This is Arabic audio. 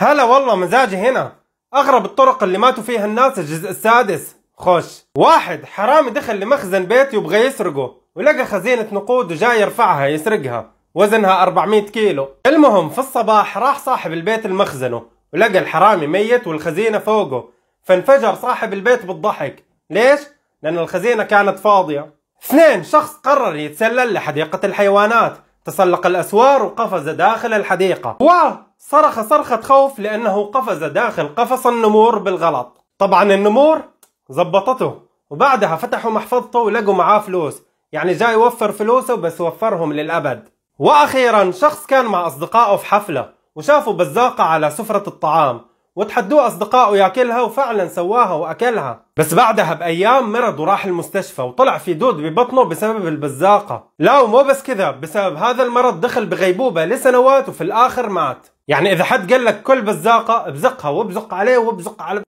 هلا والله مزاجي هنا أغرب الطرق اللي ماتوا فيها الناس الجزء السادس خش واحد حرامي دخل لمخزن بيتي وبغى يسرقه ولقى خزينة نقود وجاي يرفعها يسرقها وزنها 400 كيلو المهم في الصباح راح صاحب البيت لمخزنه ولقى الحرامي ميت والخزينة فوقه فانفجر صاحب البيت بالضحك ليش؟ لأن الخزينة كانت فاضية اثنين شخص قرر يتسلل لحديقة الحيوانات تسلق الأسوار وقفز داخل الحديقة وصرخ صرخة خوف لأنه قفز داخل قفص النمور بالغلط طبعا النمور زبطته وبعدها فتحوا محفظته ولقوا معاه فلوس يعني جاي يوفر فلوسه بس وفرهم للأبد وأخيرا شخص كان مع أصدقائه في حفلة وشافوا بزاقة على سفرة الطعام وتحدوه أصدقائه ياكلها وفعلا سواها وأكلها بس بعدها بأيام مرض وراح المستشفى وطلع في دود ببطنه بسبب البزاقة لا ومو بس كذا بسبب هذا المرض دخل بغيبوبة لسنوات وفي الآخر مات يعني إذا حد قال لك كل بزاقة بزقها وبزق عليه وبزق على